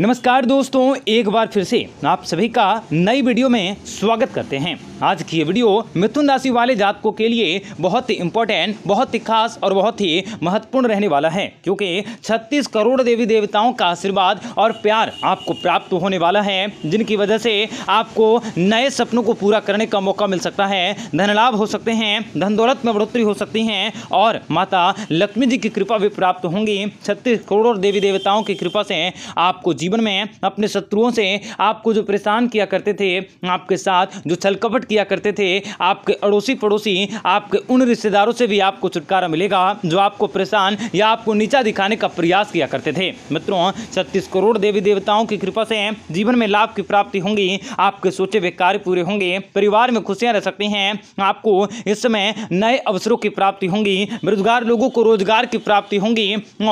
नमस्कार दोस्तों एक बार फिर से आप सभी का नई वीडियो में स्वागत करते हैं आज की ये वीडियो मिथुन राशि वाले जातकों के लिए बहुत ही इम्पोर्टेंट बहुत ही खास और बहुत ही महत्वपूर्ण रहने वाला है क्योंकि 36 करोड़ देवी देवताओं का आशीर्वाद और प्यार आपको प्राप्त होने वाला है जिनकी वजह से आपको नए सपनों को पूरा करने का मौका मिल सकता है धन लाभ हो सकते हैं धन दौलत में बढ़ोतरी हो सकती है और माता लक्ष्मी जी की कृपा भी प्राप्त होंगी छत्तीस करोड़ देवी देवताओं की कृपा से आपको जीवन में अपने शत्रुओं से आपको जो परेशान किया करते थे आपके साथ जो छलकपट किया करते थे आपके अड़ोसी पड़ोसी आपके उन रिश्तेदारों से भी आपको छुटकारा मिलेगा जो आपको परेशान या आपको नीचा दिखाने का प्रयास किया करते थे मित्रों छत्तीस करोड़ देवी देवताओं की कृपा से जीवन में लाभ की प्राप्ति होंगी आपके सोचे हुए कार्य पूरे होंगे परिवार में खुशियां रह सकती हैं आपको इस समय नए अवसरों की प्राप्ति होंगी बेरोजगार लोगों को रोजगार की प्राप्ति होंगी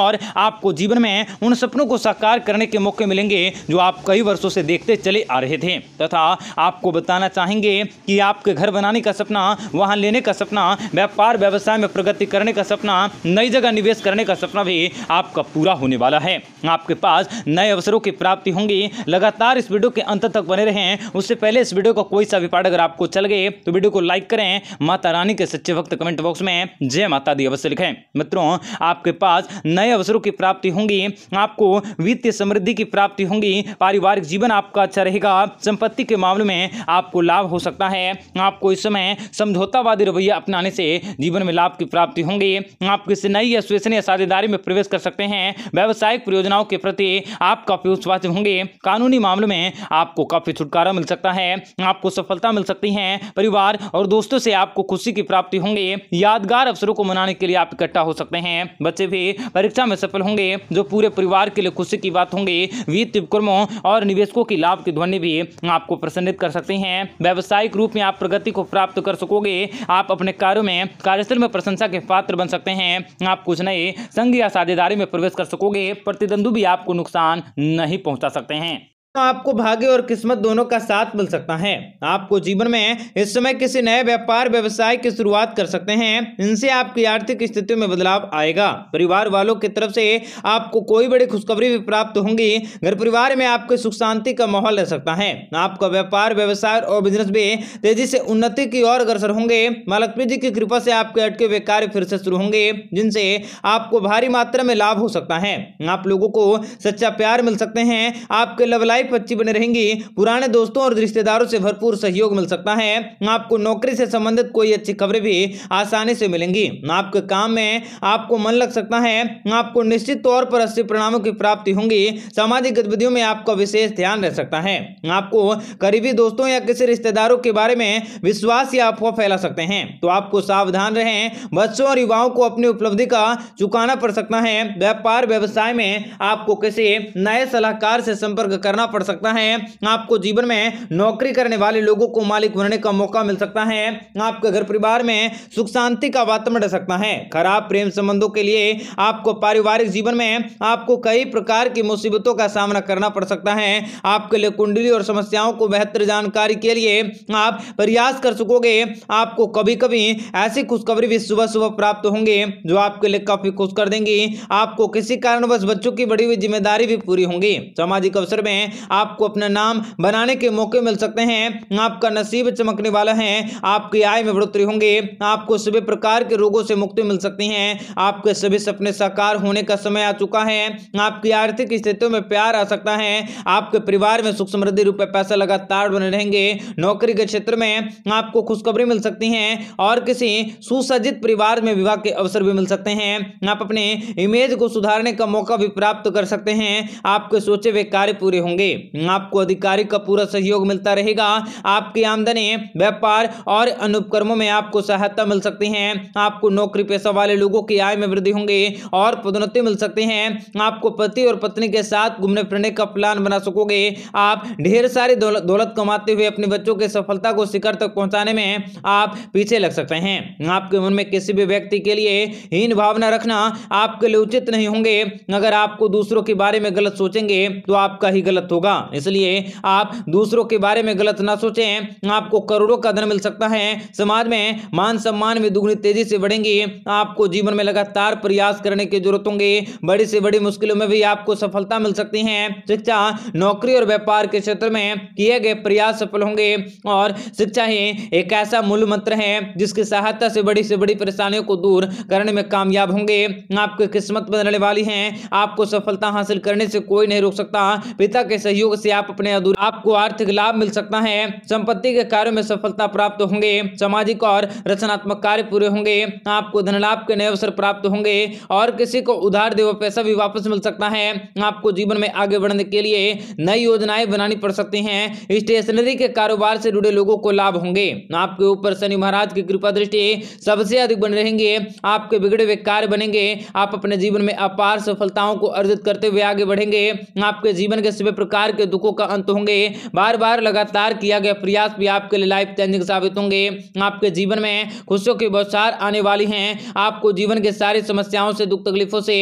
और आपको जीवन में उन सपनों को साकार करने के मौके मौके मिलेंगे जो आप कई वर्षों से देखते चले आ रहे थे तथा आपको बताना चाहेंगे कि आपके घर बनाने का सपना वाहन लेने का सपना व्यापार व्यवसाय में प्रगति करने का सपना नई जगह निवेश करने का सपना भी आपका पूरा होने वाला है आपके पास नए अवसरों की प्राप्ति होंगी लगातार इस वीडियो के अंत तक बने रहें उससे पहले इस वीडियो का कोई सा भी पार्ट अगर आपको चल गए तो वीडियो को लाइक करें माता रानी के सच्चे वक्त कमेंट बॉक्स में जय माता दी अवश्य लिखें मित्रों आपके पास नए अवसरों की प्राप्ति होंगी आपको वित्तीय समृद्धि की प्राप्ति होंगी पारिवारिक जीवन आपका अच्छा रहेगा संपत्ति के मामले में आपको लाभ हो सकता है आपको इस समय समझौतावादी रवैया अपनाने से जीवन में लाभ की प्राप्ति होंगी आप किसी नई एसोसिएशन या साझेदारी में प्रवेश कर सकते हैं व्यावसायिक परियोजनाओं के प्रति आप काफी उत्साहित होंगे कानूनी मामलों में आपको काफी छुटकारा मिल सकता है आपको सफलता मिल सकती है परिवार और दोस्तों से आपको खुशी की प्राप्ति होंगी यादगार अवसरों को मनाने के लिए आप इकट्ठा हो सकते हैं बच्चे भी परीक्षा में सफल होंगे जो पूरे परिवार के लिए खुशी की बात होंगे वित्त उपक्रमों और निवेशकों की लाभ की ध्वनि भी आपको प्रसन्नित कर सकते हैं व्यावसायिक रूप में आप प्रगति को प्राप्त कर सकोगे आप अपने कार्यों में कार्यस्थल में प्रशंसा के पात्र बन सकते हैं आप कुछ नए संघ या साझेदारी में प्रवेश कर सकोगे प्रतिद्वंदु भी आपको नुकसान नहीं पहुंचा सकते हैं तो आपको भाग्य और किस्मत दोनों का साथ मिल सकता है आपको जीवन में इस समय किसी नए व्यापार व्यवसाय की शुरुआत कर सकते हैं इनसे आपकी आर्थिक स्थिति में बदलाव आएगा परिवार वालों की तरफ से आपको कोई बड़ी खुशखबरी भी प्राप्त होंगी घर परिवार में आपके सुख शांति का माहौल रह सकता है आपका व्यापार व्यवसाय और बिजनेस भी तेजी से उन्नति की ओर अग्रसर होंगे महालक्ष्मी जी की कृपा से आपके अटके हुए कार्य फिर से शुरू होंगे जिनसे आपको भारी मात्रा में लाभ हो सकता है आप लोगों को सच्चा प्यार मिल सकते हैं आपके लव लाइफ लाइफ अच्छी बने रहेंगी पुराने दोस्तों और रिश्तेदारों से भरपूर सहयोग मिल सकता है आपको नौकरी से संबंधित कोई अच्छी खबरें भी आसानी से मिलेंगी आपके काम में आपको मन लग सकता है आपको निश्चित तौर पर अच्छे परिणामों की प्राप्ति होंगी सामाजिक गतिविधियों में आपका विशेष ध्यान रह सकता है आपको करीबी दोस्तों या किसी रिश्तेदारों के बारे में विश्वास या अफवाह फैला सकते हैं तो आपको सावधान रहें बच्चों और युवाओं को अपनी उपलब्धि का चुकाना पड़ सकता है व्यापार व्यवसाय में आपको किसी नए सलाहकार से संपर्क करना पड़ सकता है आपको जीवन में नौकरी करने वाले लोगों को मालिक बनने का मौका मिल सकता है आपके घर परिवार में सुख शांति का वातावरण रह सकता है खराब प्रेम संबंधों के लिए आपको पारिवारिक जीवन में आपको कई प्रकार की मुसीबतों का सामना करना पड़ सकता है आपके लिए कुंडली और समस्याओं को बेहतर जानकारी के लिए आप प्रयास कर सकोगे आपको कभी कभी ऐसी खुशखबरी भी सुबह सुबह प्राप्त होंगे जो आपके लिए काफी खुश कर देंगी आपको किसी कारणवश बच्चों की बड़ी हुई जिम्मेदारी भी पूरी होंगी सामाजिक अवसर में आपको अपना नाम बनाने के मौके मिल सकते हैं आपका नसीब चमकने वाला है आपकी आय में बढ़ोतरी होंगे आपको सभी प्रकार के रोगों से मुक्ति मिल सकती है आपके सभी सपने साकार होने का समय आ चुका है आपकी आर्थिक स्थितियों में प्यार आ सकता है आपके परिवार में सुख समृद्धि रूप पैसा लगातार बने रहेंगे नौकरी के क्षेत्र में आपको खुशखबरी मिल सकती है और किसी सुसज्जित परिवार में विवाह के अवसर भी मिल सकते हैं आप अपने इमेज को सुधारने का मौका भी प्राप्त कर सकते हैं आपके सोचे हुए कार्य पूरे होंगे आपको अधिकारी का पूरा सहयोग मिलता रहेगा आपकी आमदनी व्यापार और अनुपक्रमों में आपको सहायता मिल सकती है आपको नौकरी पेशा वाले लोगों की आय में वृद्धि होंगे और पदोन्नति मिल सकती है आपको पति और पत्नी के साथ घूमने फिरने का प्लान बना सकोगे आप ढेर सारी दौलत दौलत कमाते हुए अपने बच्चों की सफलता को शिखर तक पहुंचाने में आप पीछे लग सकते हैं आपके मन में किसी भी व्यक्ति के लिए हीन भावना रखना आपके लिए उचित नहीं होंगे अगर आपको दूसरों के बारे में गलत सोचेंगे तो आपका ही गलत होगा होगा इसलिए आप दूसरों के बारे में गलत ना सोचें आपको करोड़ों का धन मिल सकता है समाज में मान सम्मान में दुगुनी तेजी से बढ़ेंगे आपको जीवन में लगातार प्रयास करने की जरूरत होंगे बड़ी से बड़ी मुश्किलों में भी आपको सफलता मिल सकती है शिक्षा नौकरी और व्यापार के क्षेत्र में किए गए प्रयास सफल होंगे और शिक्षा ही एक ऐसा मूल मंत्र है जिसकी सहायता से बड़ी से बड़ी परेशानियों को दूर करने में कामयाब होंगे आपकी किस्मत बदलने वाली है आपको सफलता हासिल करने से कोई नहीं रोक सकता पिता के सहयोग से आप अपने अधूरे आपको आर्थिक लाभ मिल सकता है संपत्ति के कार्यों में सफलता प्राप्त होंगे सामाजिक और रचनात्मक कार्य पूरे होंगे आपको धन लाभ के नए अवसर प्राप्त होंगे और किसी को उधार दे पैसा भी वापस मिल सकता है आपको जीवन में आगे बढ़ने के लिए नई योजनाएं बनानी पड़ सकती है स्टेशनरी के कारोबार से जुड़े लोगों को लाभ होंगे आपके ऊपर शनि महाराज की कृपा दृष्टि सबसे अधिक बन रहेंगे आपके बिगड़े हुए कार्य बनेंगे आप अपने जीवन में अपार सफलताओं को अर्जित करते हुए आगे बढ़ेंगे आपके जीवन के सभी प्रकार प्रकार के दुखों का अंत होंगे बार बार लगातार किया गया प्रयास भी आपके लिए लाइफ चेंजिंग साबित होंगे आपके जीवन में खुशियों की बौछार आने वाली हैं आपको जीवन के सारी समस्याओं से दुख तकलीफों से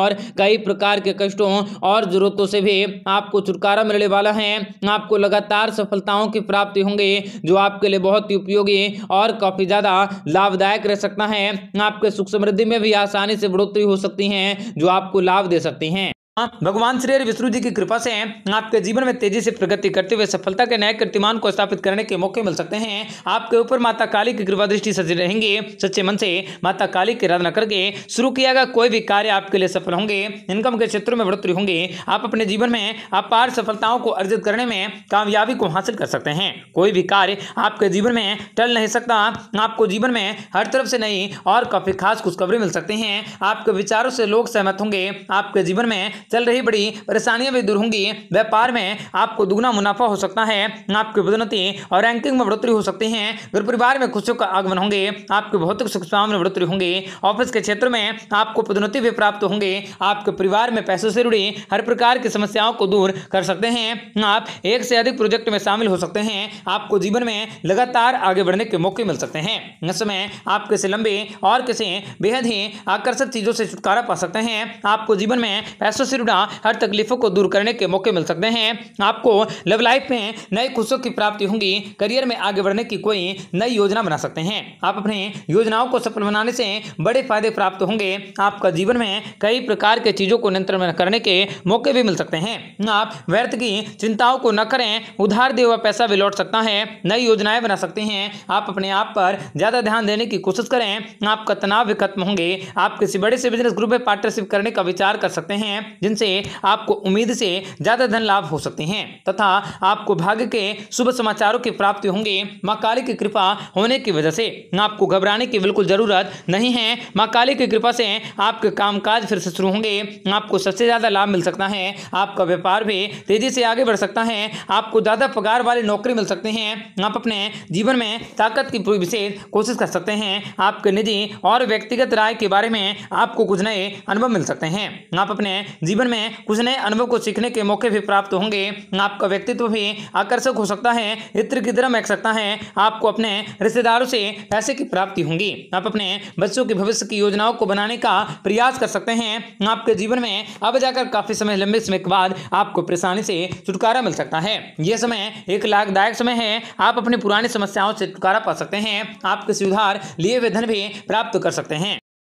और कई प्रकार के कष्टों और जरूरतों से भी आपको छुटकारा मिलने वाला है आपको लगातार सफलताओं की प्राप्ति होंगे जो आपके लिए बहुत ही उपयोगी और काफ़ी ज़्यादा लाभदायक रह सकता है आपके सुख समृद्धि में भी आसानी से बढ़ोतरी हो सकती है जो आपको लाभ दे सकती हैं हाँ, भगवान श्री हरि विष्णु जी की कृपा से आपके जीवन में तेजी से प्रगति करते हुए सफलता के नए कीर्तिमान को स्थापित करने के मौके मिल सकते हैं आपके ऊपर माता काली की कृपा दृष्टि सजी रहेंगे सच्चे मन से माता काली की आराधना करके शुरू किया गया कोई भी कार्य आपके लिए सफल होंगे इनकम के क्षेत्रों में बढ़ोतरी होंगे आप अपने जीवन में अपार सफलताओं को अर्जित करने में कामयाबी को हासिल कर सकते हैं कोई भी कार्य आपके जीवन में टल नहीं सकता आपको जीवन में हर तरफ से नई और काफी खास खुशखबरी मिल सकती है आपके विचारों से लोग सहमत होंगे आपके जीवन में चल रही बड़ी परेशानियां भी दूर होंगी व्यापार में आपको दुगना मुनाफा हो सकता है आपकी पदोन्नति और रैंकिंग में बढ़ोतरी हो सकती है घर परिवार में खुशियों का आगमन होंगे आपके भौतिक सुख सुविधाओं में बढ़ोतरी होंगी ऑफिस के क्षेत्र में आपको पदोन्नति भी प्राप्त होंगे आपके परिवार में पैसों से जुड़ी हर प्रकार की समस्याओं को दूर कर सकते हैं आप एक से अधिक प्रोजेक्ट में शामिल हो सकते हैं आपको जीवन में लगातार आगे बढ़ने के मौके मिल सकते हैं इस समय आप किसी लंबे और किसी बेहद ही आकर्षक चीजों से छुटकारा पा सकते हैं आपको जीवन में पैसों से से हर तकलीफों को दूर करने के मौके मिल सकते हैं आपको लव लाइफ में नए खुशियों की प्राप्ति होगी करियर में आगे बढ़ने की कोई नई योजना बना सकते हैं आप अपने योजनाओं को सफल बनाने से बड़े फायदे प्राप्त होंगे आपका जीवन में कई प्रकार के चीज़ों को नियंत्रण में करने के मौके भी मिल सकते हैं आप व्यर्थ की चिंताओं को न करें उधार दे हुआ पैसा भी लौट सकता है नई योजनाएं बना सकते हैं आप अपने आप पर ज़्यादा ध्यान देने की कोशिश करें आपका तनाव भी खत्म होंगे आप किसी बड़े से बिजनेस ग्रुप में पार्टनरशिप करने का विचार कर सकते हैं जिनसे आपको उम्मीद से ज़्यादा धन लाभ हो सकते हैं तथा आपको भाग्य के शुभ समाचारों की प्राप्ति होंगे माँ काली की कृपा होने की वजह से आपको घबराने की बिल्कुल ज़रूरत नहीं है माँ काली की कृपा से आपके कामकाज फिर से शुरू होंगे आपको सबसे ज़्यादा लाभ मिल सकता है आपका व्यापार भी तेज़ी से आगे बढ़ सकता है आपको ज़्यादा पगार वाली नौकरी मिल सकती है आप अपने जीवन में ताकत की पूरी विशेष कोशिश कर सकते हैं आपके निजी और व्यक्तिगत राय के बारे में आपको कुछ नए अनुभव मिल सकते हैं आप अपने जीवन जीवन में कुछ नए अनुभव को सीखने के मौके भी प्राप्त होंगे आपका व्यक्तित्व भी आकर्षक हो सकता है इत्र की तरह महक सकता है आपको अपने रिश्तेदारों से पैसे की प्राप्ति होंगी आप अपने बच्चों के भविष्य की योजनाओं को बनाने का प्रयास कर सकते हैं आपके जीवन में अब जाकर काफी समय लंबे समय के बाद आपको परेशानी से छुटकारा मिल सकता है यह समय एक लाभदायक समय है आप अपनी पुरानी समस्याओं से छुटकारा पा सकते हैं आपके सुधार लिए हुए धन भी प्राप्त कर सकते हैं